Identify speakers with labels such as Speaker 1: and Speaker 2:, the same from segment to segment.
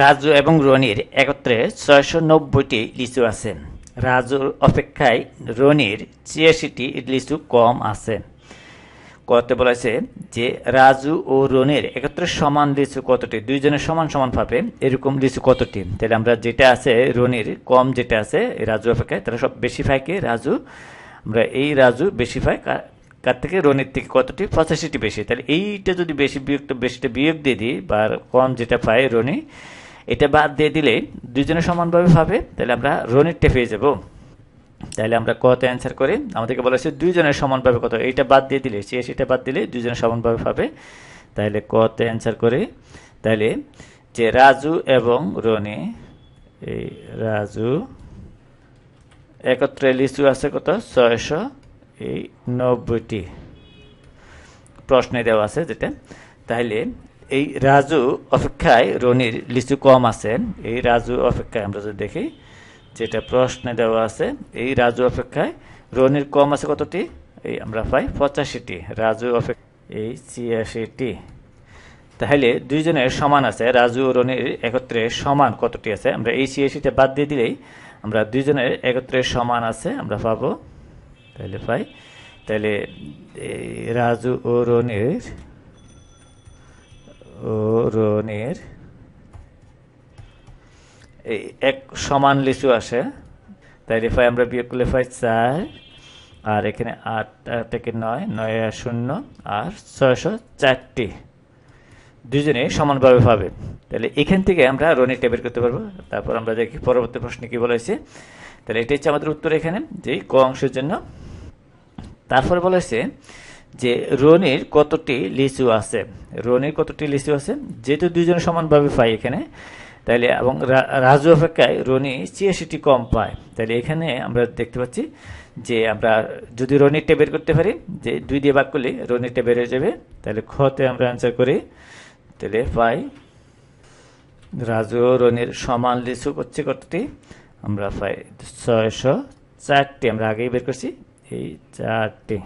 Speaker 1: রাজু এবং রনির একত্রে ছয়শো নব্বইটি লিচু আছে রাজুর অপেক্ষায় রনির ছিয়াশিটি লিচু কম আছে করতে বলেছে যে রাজু ও রনির একত্রে সমান লিচু কতটি দুইজনের সমান সমান পাবে এরকম লিচু কতটি তাহলে আমরা যেটা আছে রনির কম যেটা আছে রাজু অপেক্ষায় তারা সব বেশি ফাইকে রাজু আমরা এই রাজু বেশি ফাই কার থেকে রনির থেকে কতটি পঁচাশিটি বেশি তাহলে এইটা যদি বেশি বিয়োগটা বেশিটা বিয়োগ দিয়ে দিই বা কম যেটা পায় রনি এটা বাদ দিয়ে দিলে দুজনে সমানভাবে পাবে তাহলে আমরা রনিরটা পেয়ে যাব তাহলে আমরা কত অ্যান্সার করি আমাদেরকে বলা হয়েছে দুইজনের সমানভাবে কত এইটা বাদ দিয়ে দিলে সে সেটা বাদ দিলে দুজনে সমানভাবে পাবে তাহলে কতে অ্যান্সার করে তাহলে যে রাজু এবং রনি এই রাজু একত্রে লিচু আছে কত ছয়শো এই নব্বইটি প্রশ্নে দেওয়া আছে যেটা তাহলে এই রাজু অপেক্ষায় রনির লিচু কম আছেন এই রাজু অপেক্ষায় আমরা যদি দেখি যেটা প্রশ্নে দেওয়া আছে এই রাজু অপেক্ষায় রনির কম আছে কতটি এই আমরা পাই পঁচাশিটি রাজু অপেক্ষা এই ছিয়াশিটি তাহলে দুইজনের সমান আছে রাজু ও রনির একত্রে সমান কতটি আছে আমরা এই ছিয়াশিটি বাদ দিয়ে দিলেই আমরা দুইজনের একত্রে সমান আছে আমরা পাবো তাহলে পাই তাহলে রাজু ও রনির রনির এই এক সমান লিচু আসে তাই রেফাই আমরা বিয়োগ করলে ফাই চার আর এখানে আট থেকে নয় নয় আর শূন্য আর ছয়শো চারটি দুজনে সমানভাবে পাবে তাহলে এখান থেকে আমরা রনির টেবিল করতে পারবো তারপর আমরা দেখি পরবর্তী প্রশ্নে কী বলেছি তাহলে এটা হচ্ছে আমাদের উত্তর এখানে যে ক অংশের জন্য তারপরে বলেছে যে রনির কতটি লিচু আছে রনির কতটি লিচু আছে যেহেতু দুজন সমানভাবে পাই এখানে তাহলে এবং রাজু অপেক্ষায় রনি ছিয়াশিটি কম পায় তাহলে এখানে আমরা দেখতে পাচ্ছি যে আমরা যদি রনিরটা বের করতে পারি যে দুই দিয়ে ভাগ করলে রনির বের হয়ে যাবে তাহলে খতে আমরা অ্যান্সার করি তাহলে পাই রাজু রনির সমান লিচু করছে কতটি আমরা পাই ছয়শো চারটি আমরা আগেই বের করছি এই চারটি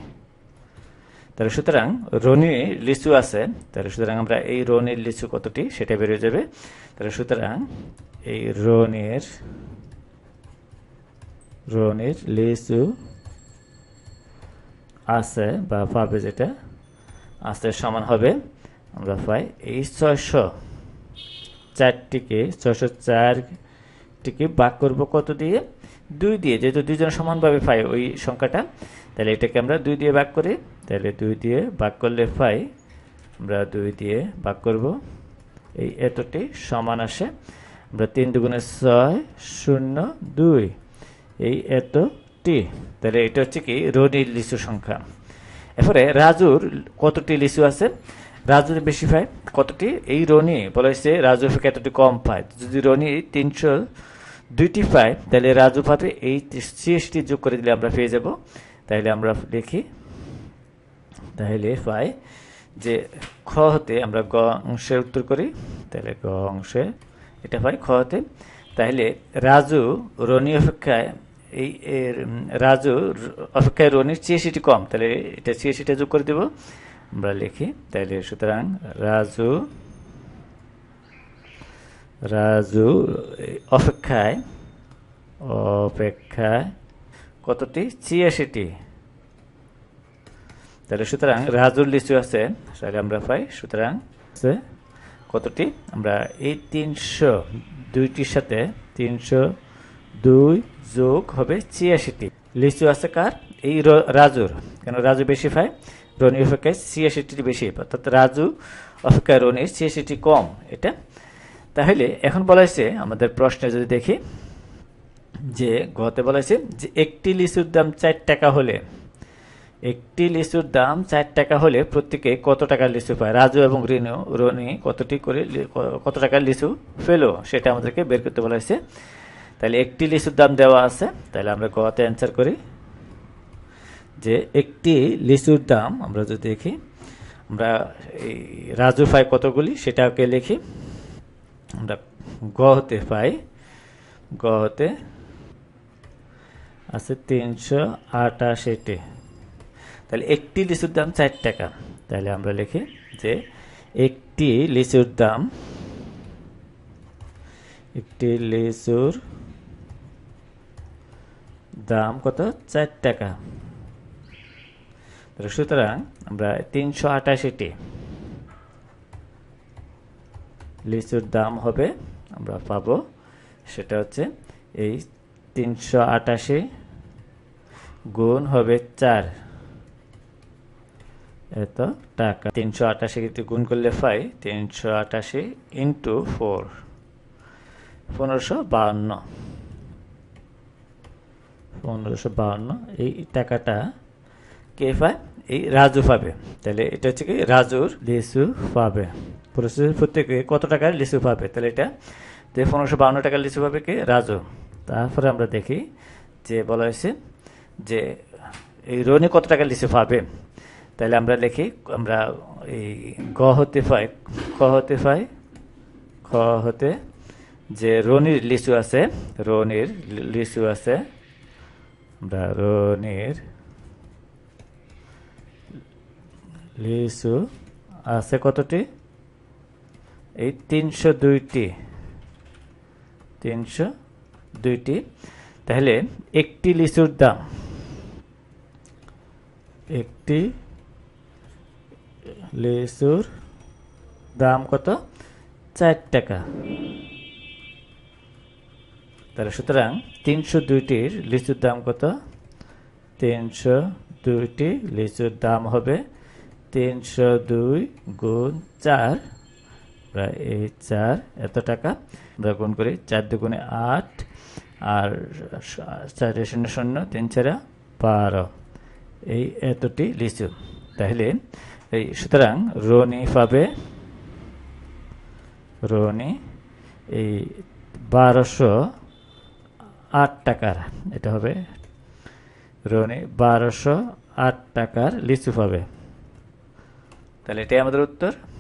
Speaker 1: তাহলে সুতরাং রনি লিচু আছে তাহলে সুতরাং আমরা এই রনির লিচু কতটি সেটা বেরিয়ে যাবে তাহলে সুতরাং এই রনির রনির লিচু আছে বা পাবে যেটা আছে সমান হবে আমরা পাই এই ছয়শো চারটিকে ছয়শো চারটিকে বাক করবো কত দিয়ে দুই দিয়ে যেহেতু দুইজন সমানভাবে পাই ওই সংখ্যাটা তাহলে এটাকে আমরা দুই দিয়ে ভাগ করি তাহলে দুই দিয়ে ভাগ করলে পাই আমরা দুই দিয়ে ভাগ করব এই এতটি সমান আসে আমরা তিন দুগুণে ছয় শূন্য দুই এই এতটি তাহলে এটা হচ্ছে কি রনির লিচু সংখ্যা এরপরে রাজুর কতটি লিচু আছে রাজুর বেশি পায় কতটি এই রনি বলা হয়েছে রাজু থেকে এতটি কম পায় যদি রনি তিনশো দুইটি পায় তাহলে রাজু পাবে এই সিএসটি যোগ করে দিলে আমরা পেয়ে যাব তাহলে আমরা লিখি তাহলে পাই যে খ হতে আমরা গ অংশের উত্তর করি তাহলে গ অংশে এটা পাই খ হতে তাহলে রাজু রনি অপেক্ষায় এই রাজু অপেক্ষায় রনির ছিয়াশিটি কম তাহলে এটা ছিয়াশিটা যোগ করে দেব আমরা লিখি তাহলে সুতরাং রাজু রাজু অপেক্ষায় অপেক্ষায় কতটি চিয়াশিটি তাহলে সুতরাং হ্যাঁ। রাজুল লিচু আছে সেটাকে আমরা পাই সুতরাং কতটি আমরা এই তিনশো দুইটির সাথে তিনশো দুই যোগ হবে ছিয়াশিটি লিচু আছে কার এই রাজুর কেন রাজু বেশি পায় রনি অপেক্ষায় ছিয়াশিটি বেশি অর্থাৎ রাজু অপেক্ষায় রনির ছিয়াশিটি কম এটা তাহলে এখন বলা হয়েছে আমাদের প্রশ্নে যদি দেখি যে গতে বলা হয়েছে যে একটি লিচুর দাম চার টাকা হলে একটি লিচুর দাম চার টাকা হলে প্রত্যেকে কত টাকার লিচু পায় রাজু এবং রিনু রনি কতটি করে কত টাকার লিচু ফেলো সেটা আমাদেরকে বের করতে বলা হয়েছে তাহলে একটি লিচুর দাম দেওয়া আছে তাহলে আমরা গতে অ্যান্সার করি যে একটি লিচুর দাম আমরা যদি দেখি আমরা এই রাজু পাই কতগুলি সেটাকে লিখি আমরা গ হতে পাই গ হতে আছে তিনশো আটাশিটি তাহলে একটি লিচুর দাম চার টাকা তাহলে আমরা লিখি যে একটি লিচুর দাম একটি লিচুর দাম কত চার টাকা সুতরাং আমরা তিনশো আটাশিটি লিচুর দাম হবে আমরা পাবো সেটা হচ্ছে এই তিনশো আটাশি গুণ হবে চার এত টাকা তিনশো আটাশিকে গুণ করলে পাই তিনশো আটাশি ইন্টু ফোর পনেরোশো বাহান্ন পনেরোশো বাহান্ন এই টাকাটা কে পায় এই রাজু পাবে তাহলে এটা হচ্ছে কি রাজুর লিসু পাবে প্রত্যেকে কত টাকার লিসু পাবে তাহলে এটা যে পনেরোশো বাহান্ন টাকার লিসু পাবে কে রাজু তারপরে আমরা দেখি যে বলা হয়েছে যে এই রনি কত টাকার লিসু পাবে তাহলে আমরা লিখি আমরা এই ক হতে পায় ক হতে পাই খ হতে যে রনির লিচু আছে রনির লিচু আছে আমরা রনির লিচু আছে কতটি এই তিনশো দুইটি তিনশো দুইটি তাহলে একটি লিচুর দাম একটি লেসুর দাম কত চার টাকা তাহলে সুতরাং তিনশো দুইটির লিচুর দাম কত তিনশো দুইটি লিচুর দাম হবে তিনশো দুই গুণ চার আমরা এই চার এত টাকা আমরা গুণ করি চার দুগুণে আট আর চারে শূন্য শূন্য তিন চারা বারো এই এতটি লিচু তাহলে এই সুতরাং রনি পাবে রনি এই বারোশো আট টাকার এটা হবে রনি বারোশো আট টাকার লিচু পাবে তাহলে এটাই আমাদের উত্তর